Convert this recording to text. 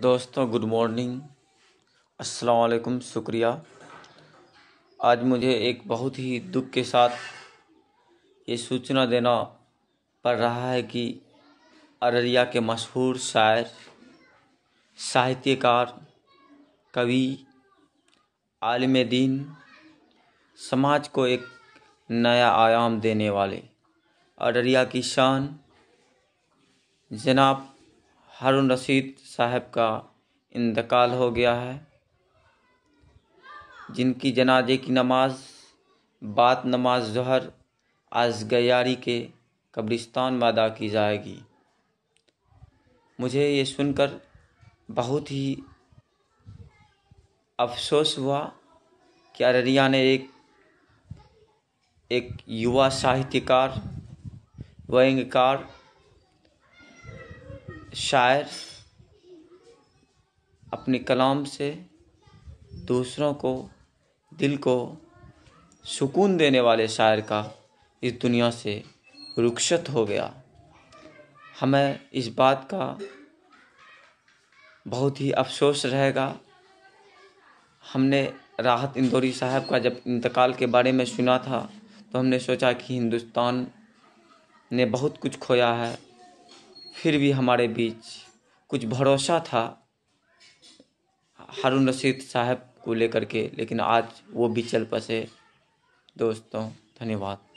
दोस्तों good morning अस्सलाम वालेकुम शुक्रिया आज मुझे एक बहुत ही दुख के साथ ये सूचना देना पड़ रहा है कि अररिया के मशहूर शायर साहित्यकार कवि आलम दीन समाज को एक नया आयाम देने वाले अररिया की शान जनाब हारून रशीद साहब का इंतकाल हो गया है जिनकी जनाजे की नमाज बात नमाज जहर आज गयारी के कब्रिस्तान में अदा की जाएगी मुझे ये सुनकर बहुत ही अफसोस हुआ कि अररिया ने एक एक युवा साहित्यकार व्यंगकार शायर अपनी कलाम से दूसरों को दिल को सुकून देने वाले शायर का इस दुनिया से रुखसत हो गया हमें इस बात का बहुत ही अफसोस रहेगा हमने राहत इंदौरी साहब का जब इंतकाल के बारे में सुना था तो हमने सोचा कि हिंदुस्तान ने बहुत कुछ खोया है फिर भी हमारे बीच कुछ भरोसा था हारून रशीद साहब को लेकर के लेकिन आज वो भी चल पसे दोस्तों धन्यवाद